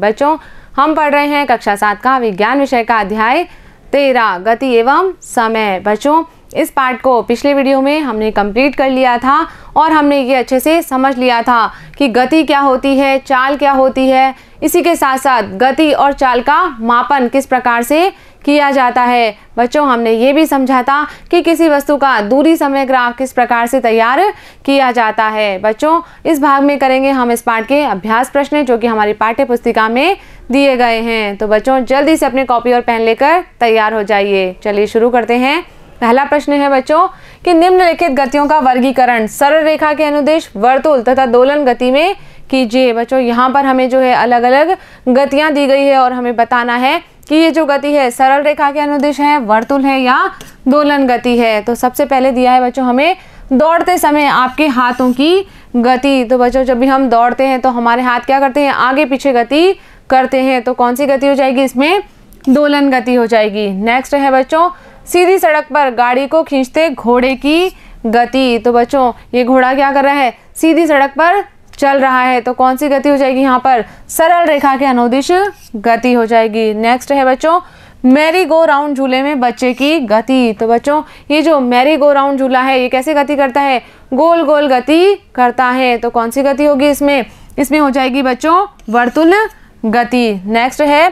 बच्चों हम पढ़ रहे हैं कक्षा सात का विज्ञान विषय का अध्याय तेरह गति एवं समय बच्चों इस पार्ट को पिछले वीडियो में हमने कंप्लीट कर लिया था और हमने ये अच्छे से समझ लिया था कि गति क्या होती है चाल क्या होती है इसी के साथ साथ गति और चाल का मापन किस प्रकार से किया जाता है बच्चों हमने ये भी समझा था कि किसी वस्तु का दूरी समय ग्राफ किस प्रकार से तैयार किया जाता है बच्चों इस भाग में करेंगे हम इस पाठ के अभ्यास प्रश्न जो कि हमारी पाठ्य पुस्तिका में दिए गए हैं तो बच्चों जल्दी से अपने कॉपी और पेन लेकर तैयार हो जाइए चलिए शुरू करते हैं पहला प्रश्न है बच्चों कि निम्नलिखित गतियों का वर्गीकरण सरल रेखा के अनुदेश वर्तुल तथा दोलन गति में कीजिए बच्चों यहाँ पर हमें जो है अलग अलग गतियाँ दी गई है और हमें बताना है कि ये जो गति है सरल रेखा के अनुदेश है वर्तुल है या दोलन गति है तो सबसे पहले दिया है बच्चों हमें दौड़ते समय आपके हाथों की गति तो बच्चों जब भी हम दौड़ते हैं तो हमारे हाथ क्या करते हैं आगे पीछे गति करते हैं तो कौन सी गति हो जाएगी इसमें दोलन गति हो जाएगी नेक्स्ट है बच्चों सीधी सड़क पर गाड़ी को खींचते घोड़े की गति तो बच्चों ये घोड़ा क्या कर रहा है सीधी सड़क पर चल रहा है तो कौन सी गति हो जाएगी यहाँ पर सरल रेखा के अनुदिश गति हो जाएगी नेक्स्ट है बच्चों मैरी गो राउंड झूले में बच्चे की गति तो बच्चों ये जो मैरी गो राउंड झूला है ये कैसे गति करता है गोल गोल गति करता है तो कौन सी गति होगी इसमें इसमें हो जाएगी बच्चों वर्तुल गति नेक्स्ट है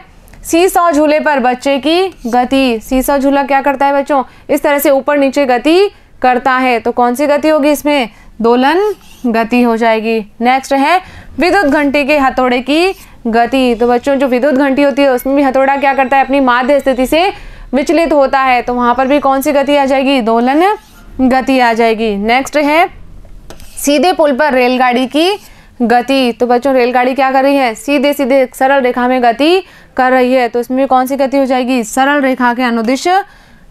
सीसॉ झूले पर बच्चे की गति सीसॉ झूला क्या करता है बच्चों इस तरह से ऊपर नीचे गति करता है तो कौन सी गति होगी इसमें दोलन गति हो जाएगी नेक्स्ट है विद्युत घंटी के हथौड़े की गति तो बच्चों जो विद्युत घंटी होती है उसमें भी हथौड़ा क्या करता है अपनी माध्य स्थिति से विचलित होता है तो वहां पर भी कौन सी गति आ जाएगी दोलन गति आ जाएगी नेक्स्ट है सीधे पुल पर रेलगाड़ी की गति तो बच्चों रेलगाड़ी क्या कर रही है सीधे सीधे सरल रेखा में गति कर रही है तो इसमें कौन सी गति हो जाएगी सरल रेखा के अनुदिश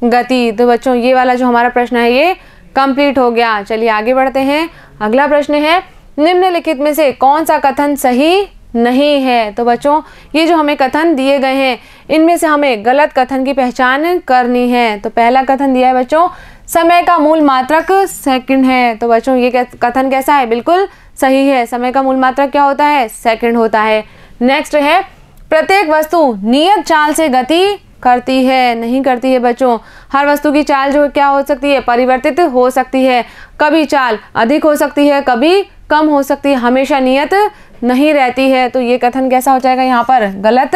गति तो बच्चों ये वाला जो हमारा प्रश्न है ये कंप्लीट हो गया चलिए आगे बढ़ते हैं अगला प्रश्न है निम्नलिखित में से कौन सा कथन सही नहीं है तो बच्चों ये जो हमें कथन दिए गए हैं इनमें से हमें गलत कथन की पहचान करनी है तो पहला कथन दिया है बच्चों समय का मूल मात्रक सेकंड है तो बच्चों ये कथन कैसा है बिल्कुल सही है समय का मूल मात्रक क्या होता है सेकंड होता है नेक्स्ट है प्रत्येक वस्तु नियत चाल से गति करती है नहीं करती है बच्चों हर वस्तु की चाल जो क्या हो सकती है परिवर्तित हो सकती है कभी चाल अधिक हो सकती है कभी कम हो सकती है हमेशा नियत नहीं रहती है तो ये कथन कैसा हो जाएगा यहाँ पर गलत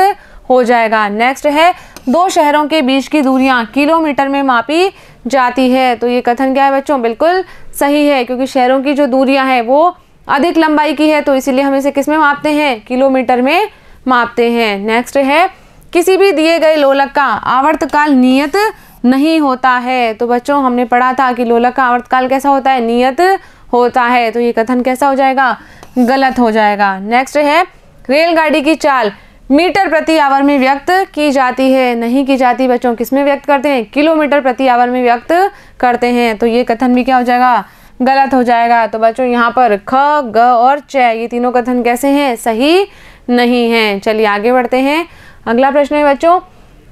हो जाएगा नेक्स्ट है दो शहरों के बीच की दूरियाँ किलोमीटर में मापी जाती है तो ये कथन क्या है बच्चों बिल्कुल सही है क्योंकि शहरों की जो दूरियाँ हैं वो अधिक लंबाई की है तो इसीलिए हम इसे किस में मापते हैं किलोमीटर में मापते हैं नेक्स्ट है किसी भी दिए गए लोलक का आवर्तकाल नियत नहीं होता है तो बच्चों हमने पढ़ा था कि लोलक का आवर्तकाल कैसा होता है नियत होता है तो ये कथन कैसा हो जाएगा गलत हो जाएगा नेक्स्ट है रेलगाड़ी की चाल मीटर प्रति आवर में व्यक्त की जाती है नहीं की जाती बच्चों किस में व्यक्त करते हैं किलोमीटर प्रति आवर में व्यक्त करते हैं तो ये कथन भी क्या हो जाएगा गलत हो जाएगा तो बच्चों यहाँ पर ख ग और च ये तीनों कथन कैसे हैं सही नहीं है चलिए आगे बढ़ते हैं अगला प्रश्न है बच्चों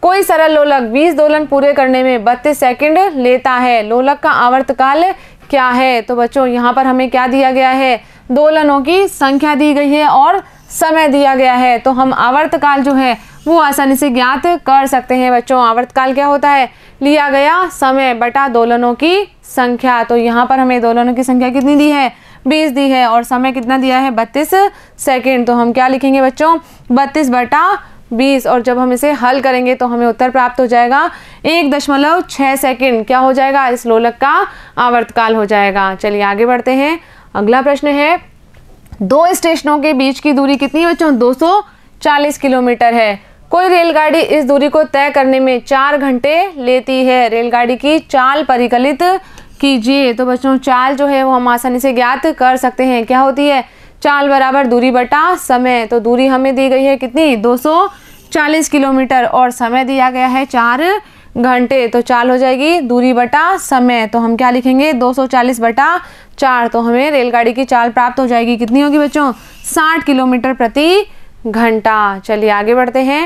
कोई सरल लोलक 20 दोलन पूरे करने में 32 सेकंड लेता है लोलक का आवर्तकाल क्या है तो बच्चों यहाँ पर हमें क्या दिया गया है दोलनों की संख्या दी गई है और समय दिया गया है तो हम आवर्तकाल जो है वो आसानी से ज्ञात कर सकते हैं बच्चों आवर्तकाल क्या होता है लिया गया समय बटा दोलनों की संख्या तो यहाँ पर हमें दोलनों की संख्या कितनी दी है बीस दी है और समय कितना दिया है बत्तीस सेकेंड तो हम क्या लिखेंगे बच्चों बत्तीस बटा बीस और जब हम इसे हल करेंगे तो हमें उत्तर प्राप्त हो जाएगा एक दशमलव छः सेकेंड क्या हो जाएगा इस लोलक का आवर्तकाल हो जाएगा चलिए आगे बढ़ते हैं अगला प्रश्न है दो स्टेशनों के बीच की दूरी कितनी बच्चों 240 किलोमीटर है कोई रेलगाड़ी इस दूरी को तय करने में चार घंटे लेती है रेलगाड़ी की चाल परिकलित कीजिए तो बच्चों चाल जो है वो हम आसानी से ज्ञात कर सकते हैं क्या होती है चाल बराबर दूरी बटा समय तो दूरी हमें दी गई है कितनी 240 किलोमीटर और समय दिया गया है चार घंटे तो चाल हो जाएगी दूरी बटा समय तो हम क्या लिखेंगे 240 बटा चार तो हमें रेलगाड़ी की चाल प्राप्त हो जाएगी कितनी होगी बच्चों 60 किलोमीटर प्रति घंटा चलिए आगे बढ़ते हैं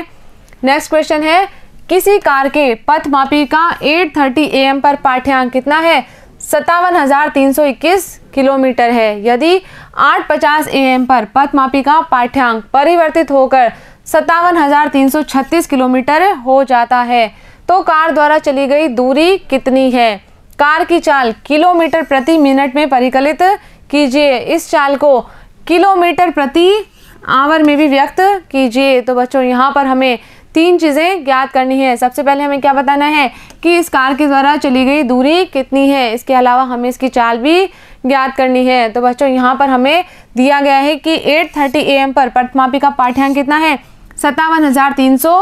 नेक्स्ट क्वेश्चन है किसी कार के पथ मापी का 8:30 थर्टी एम पर पाठ्यांक कितना है सत्तावन हज़ार तीन सौ इक्कीस किलोमीटर है यदि आठ पचास ए एम पर पथ मापी का पाठ्यांक परिवर्तित होकर सत्तावन हज़ार तीन सौ छत्तीस किलोमीटर हो जाता है तो कार द्वारा चली गई दूरी कितनी है कार की चाल किलोमीटर प्रति मिनट में परिकलित कीजिए इस चाल को किलोमीटर प्रति आवर में भी व्यक्त कीजिए तो बच्चों यहाँ पर हमें तीन चीज़ें ज्ञात करनी है सबसे पहले हमें क्या बताना है कि इस कार के द्वारा चली गई दूरी कितनी है इसके अलावा हमें इसकी चाल भी ज्ञात करनी है तो बच्चों यहाँ पर हमें दिया गया है कि 8:30 थर्टी एम पर प्रथमापी का पाठ्यांक कितना है सत्तावन हज़ार तीन सौ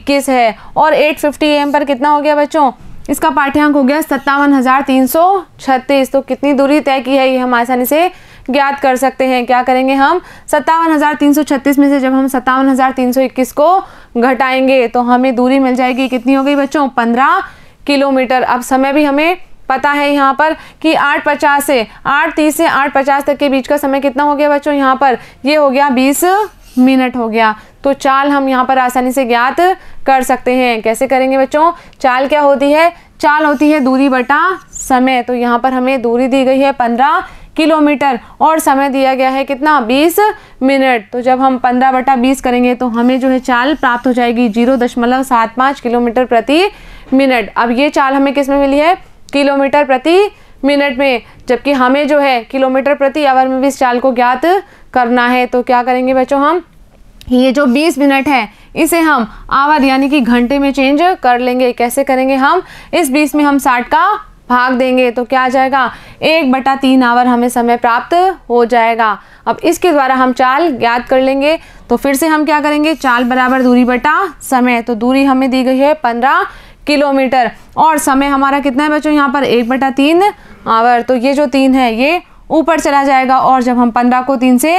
इक्कीस है और 8:50 फिफ्टी एम पर कितना हो गया बच्चों इसका पाठ्यांक हो गया सत्तावन हज़ार तीन सौ छत्तीस तो कितनी दूरी तय की है ये हम आसानी से ज्ञात कर सकते हैं क्या करेंगे हम सत्तावन हज़ार तीन सौ छत्तीस में से जब हम सत्तावन हज़ार तीन सौ इक्कीस को घटाएंगे तो हमें दूरी मिल जाएगी कितनी हो गई बच्चों पंद्रह किलोमीटर अब समय भी हमें पता है यहाँ पर कि आठ पचास से आठ तीस से आठ पचास तक के बीच का समय कितना हो गया बच्चों यहाँ पर ये हो गया बीस मिनट हो गया तो चाल हम यहाँ पर आसानी से ज्ञात कर सकते हैं कैसे करेंगे बच्चों चाल क्या होती है चाल होती है दूरी बटा समय तो यहाँ पर हमें दूरी दी गई है पंद्रह किलोमीटर और समय दिया गया है कितना 20 मिनट तो जब हम 15 बटा 20 करेंगे तो हमें जो है चाल प्राप्त हो जाएगी जीरो दशमलव सात पाँच किलोमीटर प्रति मिनट अब ये चाल हमें किस में मिली है किलोमीटर प्रति मिनट में जबकि हमें जो है किलोमीटर प्रति आवर में भी इस चाल को ज्ञात करना है तो क्या करेंगे बच्चों हम ये जो 20 मिनट है इसे हम आवर यानी कि घंटे में चेंज कर लेंगे कैसे करेंगे हम इस 20 में हम 60 का भाग देंगे तो क्या आ जाएगा एक बटा तीन आवर हमें समय प्राप्त हो जाएगा अब इसके द्वारा हम चाल ज्ञात कर लेंगे तो फिर से हम क्या करेंगे चाल बराबर दूरी बटा समय तो दूरी हमें दी गई है पंद्रह किलोमीटर और समय हमारा कितना है बच्चों यहाँ पर एक बटा तीन आवर तो ये जो तीन है ये ऊपर चला जाएगा और जब हम पंद्रह को तीन से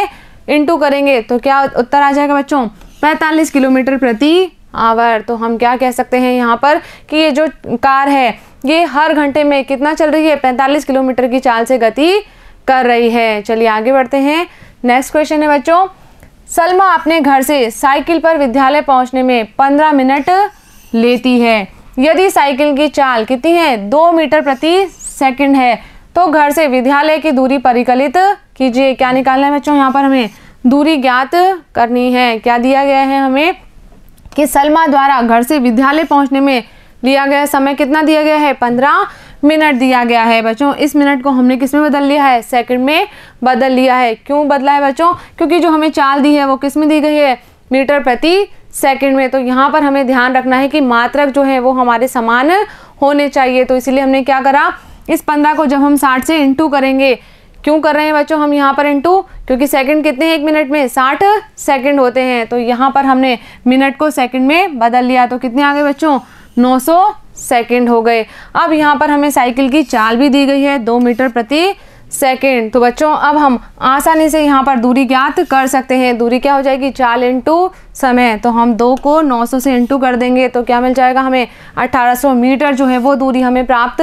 इंटू करेंगे तो क्या उत्तर आ जाएगा बच्चों पैंतालीस किलोमीटर प्रति आवर तो हम क्या कह सकते हैं यहाँ पर कि ये जो कार है ये हर घंटे में कितना चल रही है 45 किलोमीटर की चाल से गति कर रही है चलिए आगे बढ़ते हैं नेक्स्ट क्वेश्चन है बच्चों सलमा अपने घर से साइकिल पर विद्यालय पहुंचने में पंद्रह मिनट लेती है यदि साइकिल की चाल कितनी है दो मीटर प्रति सेकंड है तो घर से विद्यालय की दूरी परिकलित कीजिए क्या निकालना है बच्चों यहाँ पर हमें दूरी ज्ञात करनी है क्या दिया गया है हमें कि सलमा द्वारा घर से विद्यालय पहुंचने में लिया गया समय कितना दिया गया है पंद्रह मिनट दिया गया है बच्चों इस मिनट को हमने किस में बदल लिया है सेकंड में बदल लिया है क्यों बदला है बच्चों क्योंकि जो हमें चाल दी है वो किस में दी गई है मीटर प्रति सेकंड में तो यहाँ पर हमें ध्यान रखना है कि मात्रक जो है वो हमारे समान होने चाहिए तो इसीलिए हमने क्या करा इस पंद्रह को जब हम साठ से इंटू करेंगे क्यों कर रहे हैं बच्चों हम यहाँ पर इंटू क्योंकि सेकंड कितने हैं एक मिनट में साठ सेकंड होते हैं तो यहाँ पर हमने मिनट को सेकंड में बदल लिया तो कितने आ गए बच्चों 900 सेकेंड हो गए अब यहाँ पर हमें साइकिल की चाल भी दी गई है दो मीटर प्रति सेकेंड तो बच्चों अब हम आसानी से यहाँ पर दूरी ज्ञात कर सकते हैं दूरी क्या हो जाएगी चाल इंटू समय तो हम दो को 900 से इंटू कर देंगे तो क्या मिल जाएगा हमें 1800 मीटर जो है वो दूरी हमें प्राप्त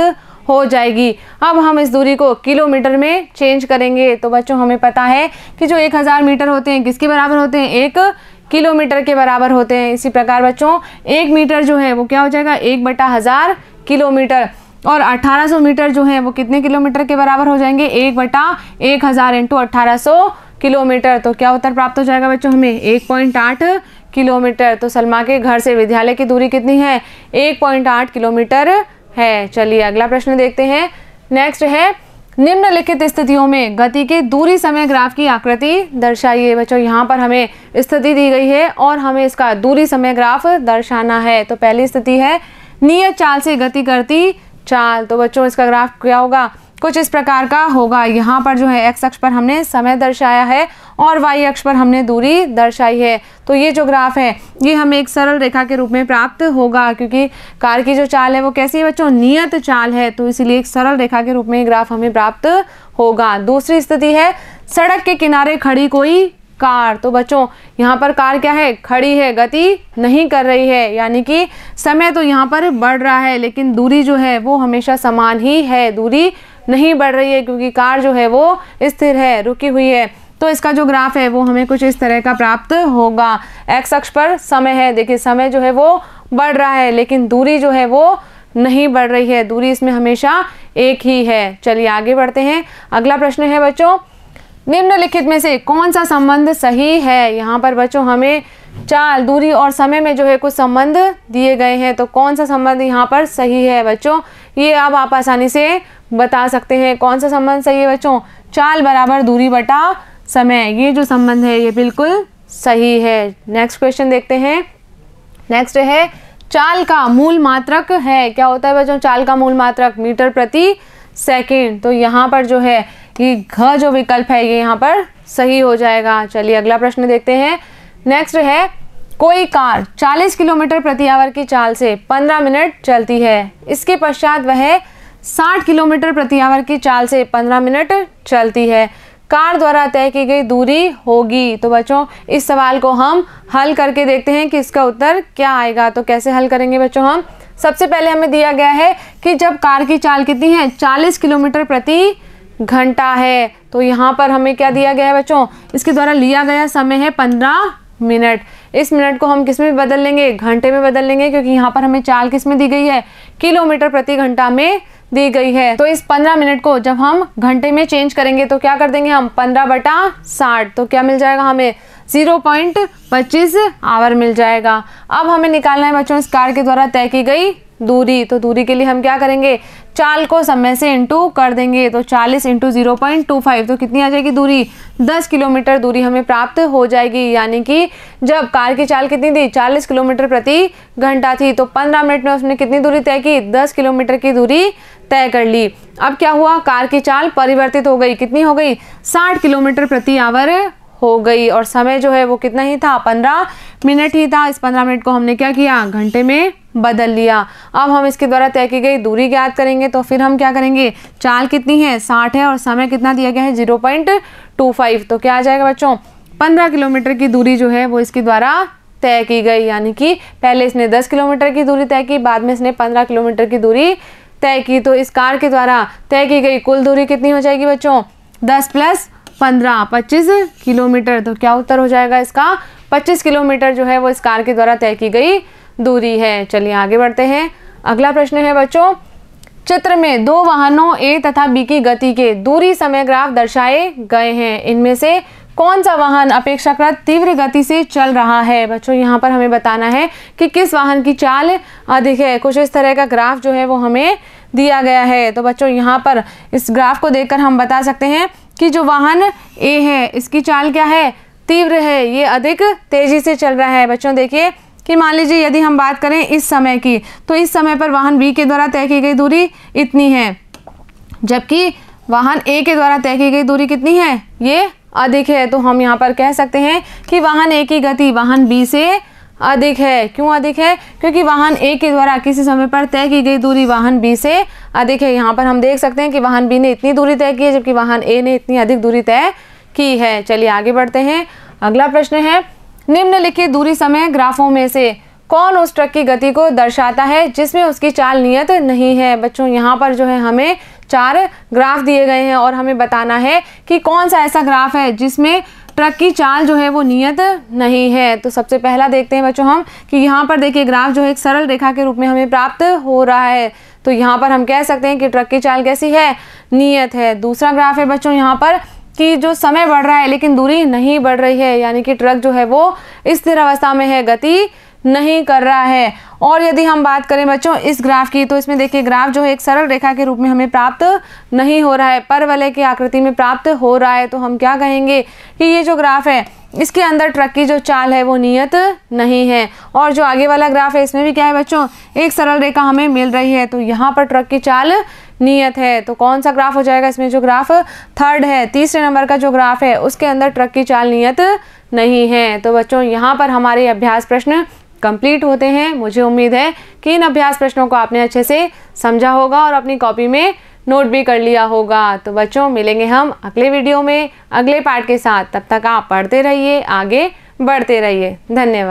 हो जाएगी अब हम इस दूरी को किलोमीटर में चेंज करेंगे तो बच्चों हमें पता है कि जो 1000 मीटर होते हैं किसके बराबर होते हैं एक किलोमीटर के बराबर होते हैं इसी प्रकार बच्चों एक मीटर जो है वो क्या हो जाएगा एक बटा हज़ार किलोमीटर और 1800 मीटर जो है वो कितने किलोमीटर के बराबर हो जाएंगे एक बटा एक हज़ार इंटू अट्ठारह किलोमीटर तो क्या उत्तर प्राप्त हो जाएगा बच्चों हमें एक पॉइंट आठ किलोमीटर तो सलमा के घर से विद्यालय की दूरी कितनी है एक पॉइंट आठ किलोमीटर है चलिए अगला प्रश्न देखते हैं नेक्स्ट है निम्नलिखित स्थितियों में गति के दूरी समय ग्राफ की आकृति दर्शाइए बच्चों यहाँ पर हमें स्थिति दी गई है और हमें इसका दूरी समय ग्राफ दर्शाना है तो पहली स्थिति है नियत चाल से गति करती चाल तो बच्चों इसका ग्राफ क्या होगा कुछ इस प्रकार का होगा यहाँ पर जो है एक्स अक्ष पर हमने समय दर्शाया है और वाई अक्ष पर हमने दूरी दर्शाई है तो ये जो ग्राफ है ये हमें एक सरल रेखा के रूप में प्राप्त होगा क्योंकि कार की जो चाल है वो कैसी है बच्चों नियत चाल है तो इसीलिए एक सरल रेखा के रूप में ग्राफ हमें प्राप्त होगा दूसरी स्थिति है सड़क के किनारे खड़ी कोई कार तो बच्चों यहाँ पर कार क्या है खड़ी है गति नहीं कर रही है यानी कि समय तो यहाँ पर बढ़ रहा है लेकिन दूरी जो है वो हमेशा समान ही है दूरी नहीं बढ़ रही है क्योंकि कार जो है वो स्थिर है रुकी हुई है तो इसका जो ग्राफ है वो हमें कुछ इस तरह का प्राप्त होगा एक्स अक्ष पर समय है देखिए समय जो है वो बढ़ रहा है लेकिन दूरी जो है वो नहीं बढ़ रही है दूरी इसमें हमेशा एक ही है चलिए आगे बढ़ते हैं अगला प्रश्न है बच्चों निम्नलिखित में से कौन सा संबंध सही है यहाँ पर बच्चों हमें चाल दूरी और समय में जो है कुछ संबंध दिए गए हैं तो कौन सा संबंध यहाँ पर सही है बच्चों ये अब आप आसानी से बता सकते हैं कौन सा संबंध सही है बच्चों चाल बराबर दूरी बटा समय ये जो संबंध है ये बिल्कुल सही है नेक्स्ट क्वेश्चन देखते हैं नेक्स्ट है चाल का मूल मात्रक है क्या होता है बच्चों चाल का मूल मात्रक मीटर प्रति सेकेंड तो यहाँ पर जो है ये घ जो विकल्प है ये यहाँ पर सही हो जाएगा चलिए अगला प्रश्न देखते हैं नेक्स्ट है कोई कार 40 किलोमीटर प्रति आवर की चाल से 15 मिनट चलती है इसके पश्चात वह 60 किलोमीटर प्रति आवर की चाल से 15 मिनट चलती है कार द्वारा तय की गई दूरी होगी तो बच्चों इस सवाल को हम हल करके देखते हैं कि इसका उत्तर क्या आएगा तो कैसे हल करेंगे बच्चों हम सबसे पहले हमें दिया गया है कि जब कार की चाल कितनी है 40 किलोमीटर प्रति घंटा है तो यहाँ पर हमें क्या दिया गया है बच्चों इसके द्वारा लिया गया समय है 15 मिनट इस मिनट को हम किस में बदल लेंगे घंटे में बदल लेंगे क्योंकि यहाँ पर हमें चाल किस में दी गई है किलोमीटर प्रति घंटा में दी गई है तो इस 15 मिनट को जब हम घंटे में चेंज करेंगे तो क्या कर देंगे हम 15 बटा 60 तो क्या मिल जाएगा हमें 0.25 आवर मिल जाएगा अब हमें निकालना है बच्चों इस कार के द्वारा तय की गई दूरी तो दूरी के लिए हम क्या करेंगे चाल को समय से इंटू कर देंगे तो 40 into zero point two five तो कितनी आ जाएगी दूरी 10 किलोमीटर दूरी हमें प्राप्त हो जाएगी यानी कि जब कार की चाल कितनी थी 40 किलोमीटर प्रति घंटा थी तो 15 मिनट में उसने कितनी दूरी तय की 10 किलोमीटर की दूरी तय कर ली अब क्या हुआ कार की चाल परिवर्तित हो गई कितनी हो गई साठ किलोमीटर प्रति आवर हो गई और समय जो है वो कितना ही था पंद्रह मिनट ही था इस पंद्रह मिनट को हमने क्या किया घंटे में बदल लिया अब हम इसके द्वारा तय की गई दूरी ज्ञात करेंगे तो फिर हम क्या करेंगे चाल कितनी है साठ है और समय कितना दिया गया है जीरो पॉइंट टू फाइव तो क्या आ जाएगा बच्चों पंद्रह किलोमीटर की दूरी जो है वो इसके द्वारा तय की गई यानी कि पहले इसने दस किलोमीटर की दूरी तय की बाद में इसने पंद्रह किलोमीटर की दूरी तय की तो इस कार के द्वारा तय की गई कुल दूरी कितनी हो जाएगी बच्चों दस प्लस पंद्रह पच्चीस किलोमीटर तो क्या उत्तर हो जाएगा इसका पच्चीस किलोमीटर जो है वो इस कार के द्वारा तय की गई दूरी है चलिए आगे बढ़ते हैं अगला प्रश्न है बच्चों चित्र में दो वाहनों ए तथा बी की गति के दूरी समय ग्राफ दर्शाए गए हैं इनमें से कौन सा वाहन अपेक्षाकृत तीव्र गति से चल रहा है बच्चों यहाँ पर हमें बताना है कि किस वाहन की चाल अधिक है कुछ इस तरह का ग्राफ जो है वो हमें दिया गया है तो बच्चों यहाँ पर इस ग्राफ को देखकर हम बता सकते हैं कि जो वाहन ए है इसकी चाल क्या है तीव्र है ये अधिक तेजी से चल रहा है बच्चों देखिए कि मान लीजिए यदि हम बात करें इस समय की तो इस समय पर वाहन बी के द्वारा तय की गई दूरी इतनी है जबकि वाहन ए के द्वारा तय की गई दूरी कितनी है ये अधिक है तो हम यहाँ पर कह सकते हैं कि वाहन ए की गति वाहन बी से अधिक है क्यों अधिक है क्योंकि वाहन ए के द्वारा किसी समय पर तय की गई दूरी वाहन बी से अधिक है यहाँ पर हम देख सकते हैं कि वाहन बी ने इतनी दूरी तय की है जबकि वाहन ए ने इतनी अधिक दूरी तय की है चलिए आगे बढ़ते हैं अगला प्रश्न है निम्नलिखित दूरी समय ग्राफों में से कौन उस ट्रक की गति को दर्शाता है जिसमें उसकी चाल नियत नहीं है बच्चों यहाँ पर जो है हमें चार ग्राफ दिए गए हैं और हमें बताना है कि कौन सा ऐसा ग्राफ है जिसमें ट्रक की चाल जो है वो नियत नहीं है तो सबसे पहला देखते हैं बच्चों हम कि यहाँ पर देखिए ग्राफ जो है एक सरल रेखा के रूप में हमें प्राप्त हो रहा है तो यहाँ पर हम कह सकते हैं कि ट्रक की चाल कैसी है नियत है दूसरा ग्राफ है बच्चों यहाँ पर कि जो समय बढ़ रहा है लेकिन दूरी नहीं बढ़ रही है यानी कि ट्रक जो है वो स्थिर अवस्था में है गति नहीं कर रहा है और यदि हम बात करें बच्चों इस ग्राफ की तो इसमें देखिए ग्राफ जो है एक सरल रेखा के रूप में हमें प्राप्त नहीं हो रहा है पर वलय की आकृति में प्राप्त हो रहा है तो हम क्या कहेंगे कि ये जो ग्राफ है इसके अंदर ट्रक की जो चाल है वो नियत नहीं है और जो आगे वाला ग्राफ है इसमें भी क्या है बच्चों एक सरल रेखा हमें मिल रही है तो यहाँ पर ट्रक की चाल नियत है तो कौन सा ग्राफ हो जाएगा इसमें जो ग्राफ थर्ड है तीसरे नंबर का जो ग्राफ है उसके अंदर ट्रक की चाल नियत नहीं है तो बच्चों यहाँ पर हमारे अभ्यास प्रश्न कंप्लीट होते हैं मुझे उम्मीद है कि इन अभ्यास प्रश्नों को आपने अच्छे से समझा होगा और अपनी कॉपी में नोट भी कर लिया होगा तो बच्चों मिलेंगे हम अगले वीडियो में अगले पार्ट के साथ तब तक आप पढ़ते रहिए आगे बढ़ते रहिए धन्यवाद